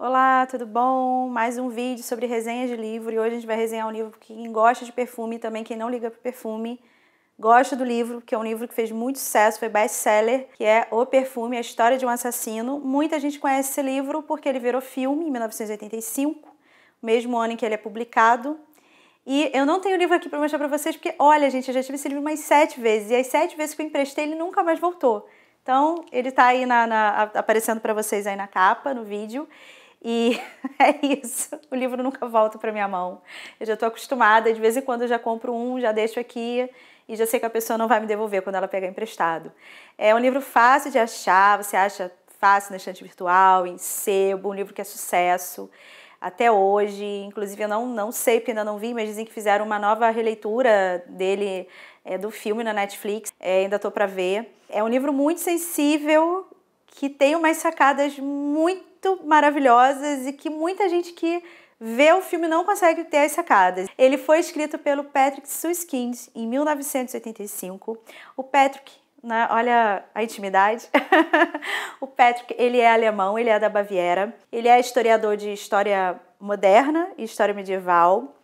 Olá, tudo bom? Mais um vídeo sobre resenhas de livro e hoje a gente vai resenhar um livro para quem gosta de perfume também quem não liga para perfume. Gosta do livro, que é um livro que fez muito sucesso, foi best-seller, que é O Perfume, a história de um assassino. Muita gente conhece esse livro porque ele virou filme em 1985, mesmo ano em que ele é publicado. E eu não tenho o livro aqui para mostrar para vocês porque, olha, gente, eu já tive esse livro mais sete vezes e as sete vezes que eu emprestei ele nunca mais voltou. Então, ele está aí na, na, aparecendo para vocês aí na capa, no vídeo. E é isso. O livro nunca volta para minha mão. Eu já estou acostumada, de vez em quando eu já compro um, já deixo aqui e já sei que a pessoa não vai me devolver quando ela pegar emprestado. É um livro fácil de achar, você acha fácil na estante virtual, em sebo, um livro que é sucesso até hoje. Inclusive, eu não, não sei, porque ainda não vi, mas dizem que fizeram uma nova releitura dele, é, do filme na Netflix. É, ainda estou para ver. É um livro muito sensível, que tem umas sacadas muito muito maravilhosas e que muita gente que vê o filme não consegue ter as sacadas. Ele foi escrito pelo Patrick Suskind em 1985. O Patrick né? olha a intimidade. o Patrick, ele é alemão, ele é da Baviera. Ele é historiador de história moderna e história medieval.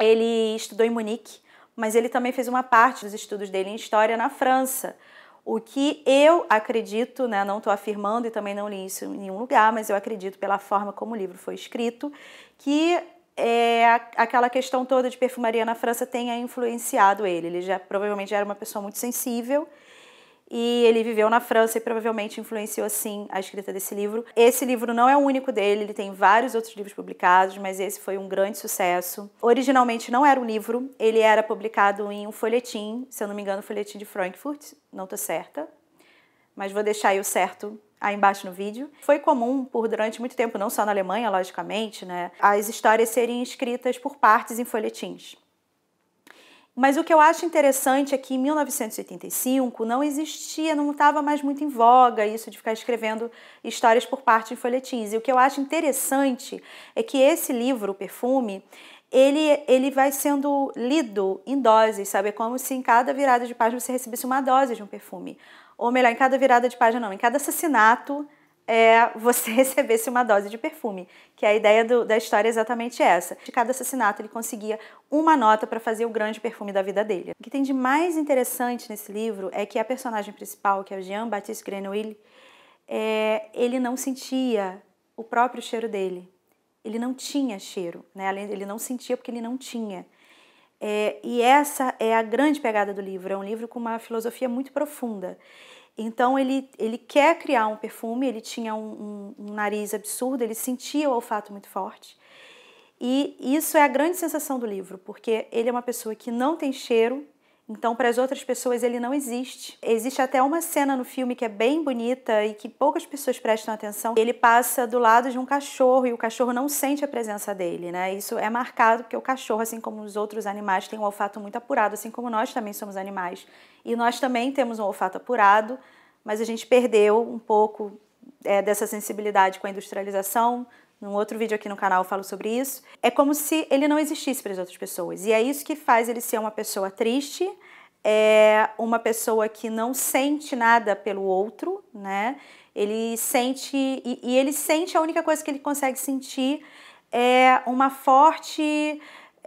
Ele estudou em Munique, mas ele também fez uma parte dos estudos dele em história na França, o que eu acredito, né, não estou afirmando e também não li isso em nenhum lugar, mas eu acredito pela forma como o livro foi escrito, que é, aquela questão toda de perfumaria na França tenha influenciado ele. Ele já provavelmente era uma pessoa muito sensível e ele viveu na França e provavelmente influenciou assim a escrita desse livro. Esse livro não é o único dele, ele tem vários outros livros publicados, mas esse foi um grande sucesso. Originalmente não era um livro, ele era publicado em um folhetim, se eu não me engano, um folhetim de Frankfurt, não tô certa, mas vou deixar aí o certo aí embaixo no vídeo. Foi comum por durante muito tempo, não só na Alemanha, logicamente, né, as histórias serem escritas por partes em folhetins. Mas o que eu acho interessante é que em 1985 não existia, não estava mais muito em voga isso de ficar escrevendo histórias por parte de folhetins. E o que eu acho interessante é que esse livro, o Perfume, ele, ele vai sendo lido em doses, sabe? É como se em cada virada de página você recebesse uma dose de um perfume. Ou melhor, em cada virada de página não, em cada assassinato é você recebesse uma dose de perfume, que a ideia do, da história é exatamente essa. De cada assassinato ele conseguia uma nota para fazer o grande perfume da vida dele. O que tem de mais interessante nesse livro é que a personagem principal, que é o Jean-Baptiste Grenouille, é, ele não sentia o próprio cheiro dele. Ele não tinha cheiro, né? ele não sentia porque ele não tinha. É, e essa é a grande pegada do livro. É um livro com uma filosofia muito profunda. Então ele, ele quer criar um perfume, ele tinha um, um, um, nariz absurdo, ele sentia o olfato muito forte. E isso é a grande sensação do livro, porque ele é uma pessoa que não tem cheiro, então, para as outras pessoas, ele não existe. Existe até uma cena no filme que é bem bonita e que poucas pessoas prestam atenção. Ele passa do lado de um cachorro e o cachorro não sente a presença dele, né? Isso é marcado porque o cachorro, assim como os outros animais, tem um olfato muito apurado, assim como nós também somos animais. E nós também temos um olfato apurado, mas a gente perdeu um pouco é, dessa sensibilidade com a industrialização, num outro vídeo aqui no canal eu falo sobre isso, é como se ele não existisse para as outras pessoas. E é isso que faz ele ser uma pessoa triste, é uma pessoa que não sente nada pelo outro, né? Ele sente, e, e ele sente a única coisa que ele consegue sentir é uma forte.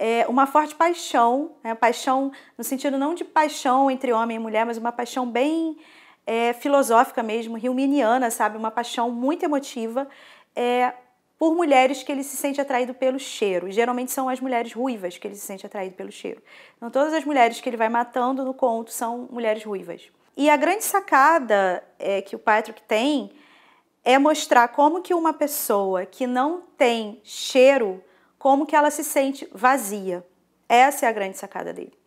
É uma forte paixão, né? paixão no sentido não de paixão entre homem e mulher, mas uma paixão bem é, filosófica mesmo, riuminiana, sabe? Uma paixão muito emotiva é, por mulheres que ele se sente atraído pelo cheiro. E geralmente são as mulheres ruivas que ele se sente atraído pelo cheiro. Então, todas as mulheres que ele vai matando no conto são mulheres ruivas. E a grande sacada é, que o Patrick tem é mostrar como que uma pessoa que não tem cheiro, como que ela se sente vazia. Essa é a grande sacada dele.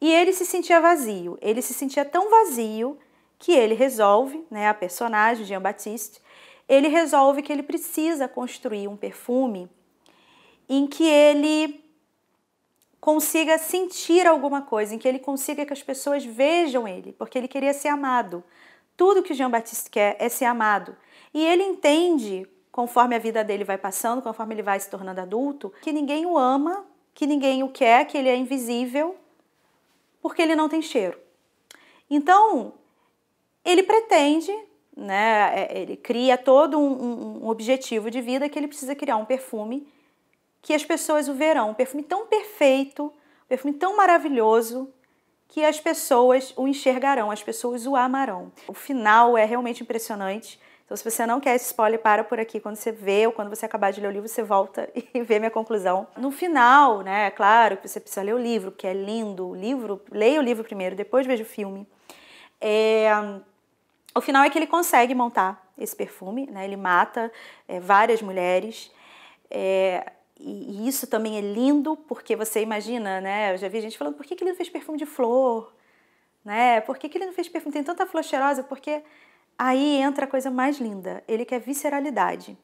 E ele se sentia vazio. Ele se sentia tão vazio que ele resolve, né, a personagem Jean Baptiste, ele resolve que ele precisa construir um perfume em que ele consiga sentir alguma coisa, em que ele consiga que as pessoas vejam ele, porque ele queria ser amado. Tudo que Jean-Baptiste quer é ser amado. E ele entende, conforme a vida dele vai passando, conforme ele vai se tornando adulto, que ninguém o ama, que ninguém o quer, que ele é invisível, porque ele não tem cheiro. Então, ele pretende né? É, ele cria todo um, um objetivo de vida que ele precisa criar um perfume que as pessoas o verão, um perfume tão perfeito, um perfume tão maravilhoso que as pessoas o enxergarão, as pessoas o amarão. O final é realmente impressionante. Então, se você não quer esse spoiler, para por aqui. Quando você vê ou quando você acabar de ler o livro, você volta e vê minha conclusão. No final, né, é claro que você precisa ler o livro, que é lindo. O livro, leia o livro primeiro, depois veja o filme. É, o final é que ele consegue montar esse perfume, né? ele mata é, várias mulheres. É, e, e, isso também é lindo, porque você imagina, né? Eu já vi gente falando, por que, que ele não fez perfume de flor? Né? Por que, que ele não fez perfume? Tem tanta flor cheirosa, porque aí entra a coisa mais linda. Ele quer visceralidade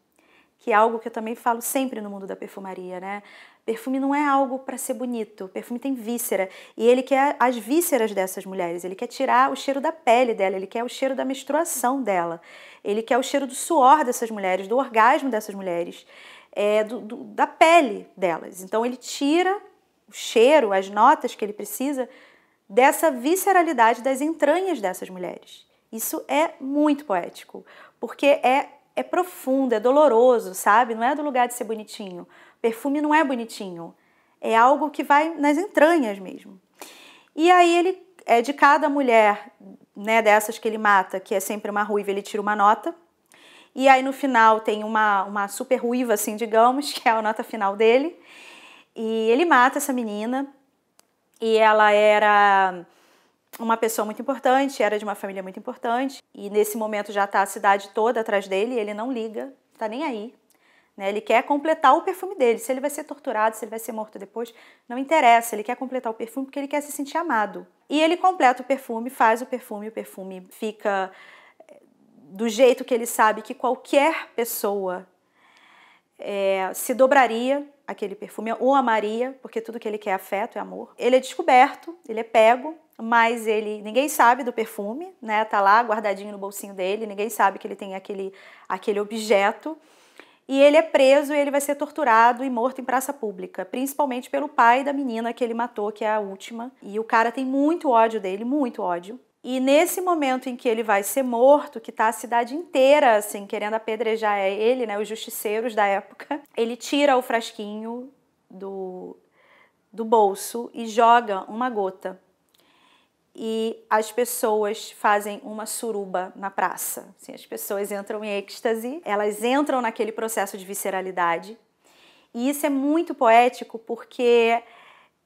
que é algo que eu também falo sempre no mundo da perfumaria, né? Perfume não é algo para ser bonito, perfume tem víscera e ele quer as vísceras dessas mulheres, ele quer tirar o cheiro da pele dela, ele quer o cheiro da menstruação dela, ele quer o cheiro do suor dessas mulheres, do orgasmo dessas mulheres, é, do, do, da pele delas. Então ele tira o cheiro, as notas que ele precisa dessa visceralidade das entranhas dessas mulheres. Isso é muito poético, porque é é profundo, é doloroso, sabe? Não é do lugar de ser bonitinho. Perfume não é bonitinho. É algo que vai nas entranhas mesmo. E aí ele é de cada mulher, né, dessas que ele mata, que é sempre uma ruiva, ele tira uma nota. E aí no final tem uma, uma super ruiva, assim, digamos, que é a nota final dele. E ele mata essa menina. E ela era uma pessoa muito importante, era de uma família muito importante, e nesse momento já está a cidade toda atrás dele, ele não liga, está nem aí. Né? Ele quer completar o perfume dele. Se ele vai ser torturado, se ele vai ser morto depois, não interessa. Ele quer completar o perfume porque ele quer se sentir amado. E ele completa o perfume, faz o perfume, o perfume fica eh, do jeito que ele sabe que qualquer pessoa é, se dobraria aquele perfume ou amaria, porque tudo que ele quer é afeto, é amor. Ele é descoberto, ele é pego, mas ele ninguém sabe do perfume, né? Tá lá guardadinho no bolsinho dele, ninguém sabe que ele tem aquele aquele objeto. E ele é preso e ele vai ser torturado e morto em praça pública, principalmente pelo pai da menina que ele matou, que é a última. E o cara tem muito ódio dele, muito ódio. E nesse momento em que ele vai ser morto, que tá a cidade inteira assim querendo apedrejar ele, né, os justiceiros da época, ele tira o frasquinho do do bolso e joga uma gota e as pessoas fazem uma suruba na praça. Assim, as pessoas entram em êxtase, elas entram naquele processo de visceralidade. E isso é muito poético porque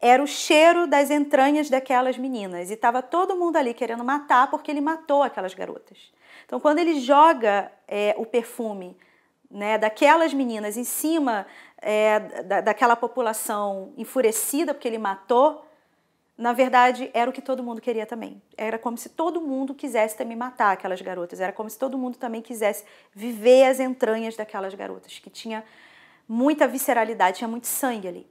era o cheiro das entranhas daquelas meninas e estava todo mundo ali querendo matar porque ele matou aquelas garotas. Então, quando ele joga é, o perfume né, daquelas meninas em cima é, da, daquela população enfurecida porque ele matou, na verdade, era o que todo mundo queria também. Era como se todo mundo quisesse também matar aquelas garotas. Era como se todo mundo também quisesse viver as entranhas daquelas garotas, que tinha muita visceralidade, tinha muito sangue ali.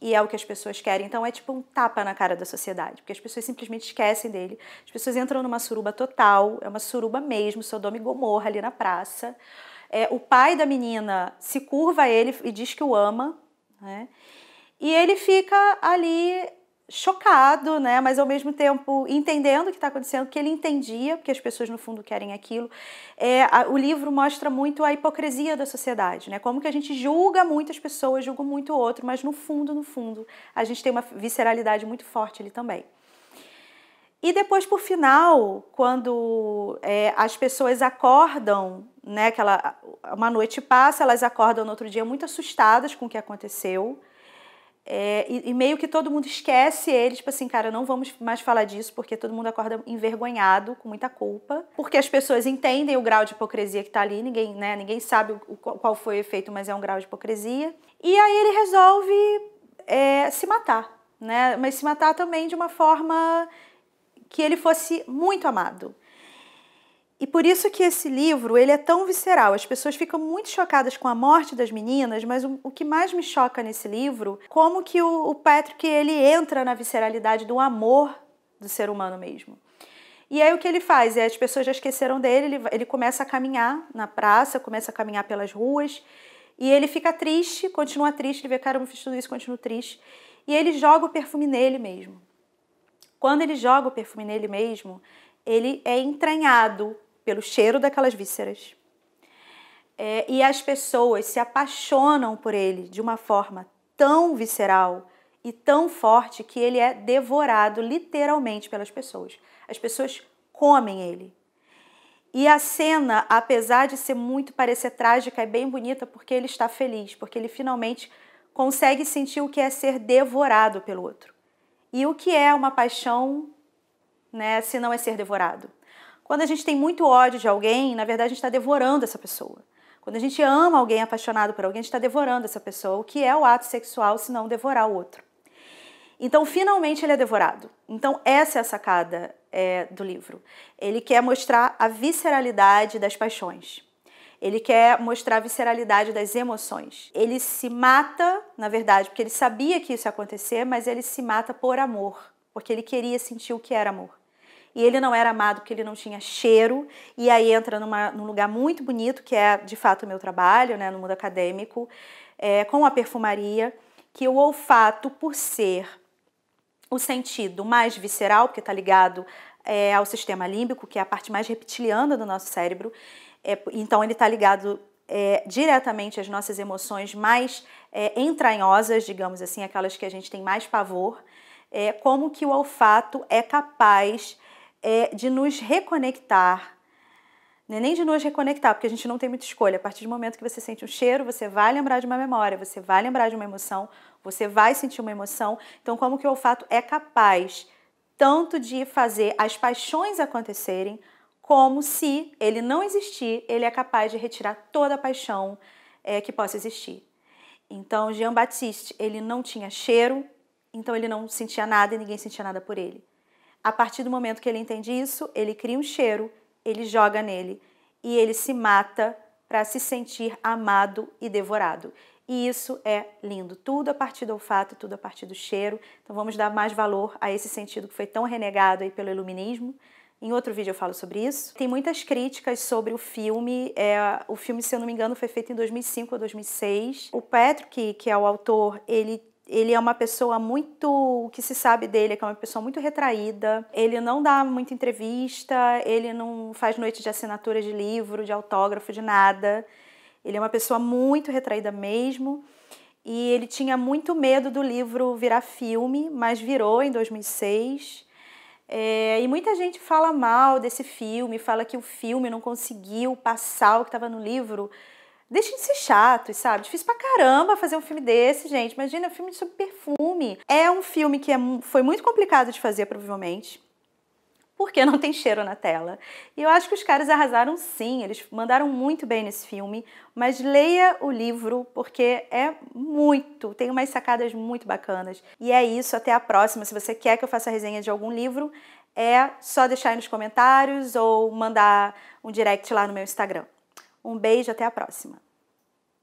E é o que as pessoas querem. Então é tipo um tapa na cara da sociedade, porque as pessoas simplesmente esquecem dele. As pessoas entram numa suruba total, é uma suruba mesmo, Sodoma e Gomorra ali na praça. É, o pai da menina se curva a ele e diz que o ama, né? E ele fica ali chocado, né? Mas ao mesmo tempo entendendo o que está acontecendo, que ele entendia, porque as pessoas no fundo querem aquilo. É, a, o livro mostra muito a hipocrisia da sociedade, né? Como que a gente julga muitas pessoas, julga muito o outro, mas no fundo, no fundo, a gente tem uma visceralidade muito forte ali também. E depois, por final, quando é, as pessoas acordam, né? Que ela, uma noite passa, elas acordam no outro dia muito assustadas com o que aconteceu é, e, e, meio que todo mundo esquece ele, tipo assim, cara, não vamos mais falar disso, porque todo mundo acorda envergonhado, com muita culpa. Porque as pessoas entendem o grau de hipocrisia que tá ali, ninguém, né, ninguém sabe o, qual foi o efeito, mas é um grau de hipocrisia. E aí ele resolve é, se matar, né? Mas se matar também de uma forma que ele fosse muito amado. E por isso que esse livro ele é tão visceral. As pessoas ficam muito chocadas com a morte das meninas, mas o, o que mais me choca nesse livro, como que o, o Patrick ele entra na visceralidade do amor do ser humano mesmo. E aí o que ele faz? É, as pessoas já esqueceram dele, ele, ele começa a caminhar na praça, começa a caminhar pelas ruas, e ele fica triste, continua triste, ele vê, cara, eu fiz tudo isso, continuo triste. E ele joga o perfume nele mesmo. Quando ele joga o perfume nele mesmo, ele é entranhado pelo cheiro daquelas vísceras. É, e as pessoas se apaixonam por ele de uma forma tão visceral e tão forte que ele é devorado literalmente pelas pessoas. As pessoas comem ele. E a cena, apesar de ser muito parecer trágica, é bem bonita porque ele está feliz, porque ele finalmente consegue sentir o que é ser devorado pelo outro. E o que é uma paixão, né, se não é ser devorado? Quando a gente tem muito ódio de alguém, na verdade a gente está devorando essa pessoa. Quando a gente ama alguém apaixonado por alguém, a gente está devorando essa pessoa, o que é o ato sexual se não devorar o outro. Então, finalmente, ele é devorado. Então, essa é a sacada é, do livro. Ele quer mostrar a visceralidade das paixões. Ele quer mostrar a visceralidade das emoções. Ele se mata, na verdade, porque ele sabia que isso ia acontecer, mas ele se mata por amor, porque ele queria sentir o que era amor e ele não era amado porque ele não tinha cheiro, e aí entra numa, num lugar muito bonito, que é de fato o meu trabalho, né, no mundo acadêmico, é, com a perfumaria, que o olfato, por ser o sentido mais visceral, porque está ligado é, ao sistema límbico, que é a parte mais reptiliana do nosso cérebro, é, então ele está ligado é, diretamente às nossas emoções mais é, entranhosas, digamos assim, aquelas que a gente tem mais pavor, é, como que o olfato é capaz é de nos reconectar. Não é nem de nos reconectar, porque a gente não tem muita escolha. A partir do momento que você sente um cheiro, você vai lembrar de uma memória, você vai lembrar de uma emoção, você vai sentir uma emoção. Então, como que o olfato é capaz tanto de fazer as paixões acontecerem, como se ele não existir, ele é capaz de retirar toda a paixão é, que possa existir. Então, Jean Baptiste, ele não tinha cheiro, então ele não sentia nada e ninguém sentia nada por ele. A partir do momento que ele entende isso, ele cria um cheiro, ele joga nele e ele se mata para se sentir amado e devorado. E isso é lindo. Tudo a partir do olfato, tudo a partir do cheiro. Então vamos dar mais valor a esse sentido que foi tão renegado aí pelo iluminismo. Em outro vídeo eu falo sobre isso. Tem muitas críticas sobre o filme. É, o filme, se eu não me engano, foi feito em 2005 ou 2006. O Patrick, que é o autor, ele ele é uma pessoa muito. O que se sabe dele é que é uma pessoa muito retraída, ele não dá muita entrevista, ele não faz noite de assinatura de livro, de autógrafo, de nada. Ele é uma pessoa muito retraída mesmo. E ele tinha muito medo do livro virar filme, mas virou em 2006. É, e muita gente fala mal desse filme, fala que o filme não conseguiu passar o que estava no livro. Deixem de ser chatos, sabe? Difícil pra caramba fazer um filme desse, gente. Imagina, um filme sobre perfume. É um filme que é, foi muito complicado de fazer, provavelmente porque não tem cheiro na tela. E eu acho que os caras arrasaram sim, eles mandaram muito bem nesse filme, mas leia o livro porque é muito, tem umas sacadas muito bacanas. E é isso, até a próxima. Se você quer que eu faça resenha de algum livro, é só deixar aí nos comentários ou mandar um direct lá no meu Instagram. Um beijo, até a próxima!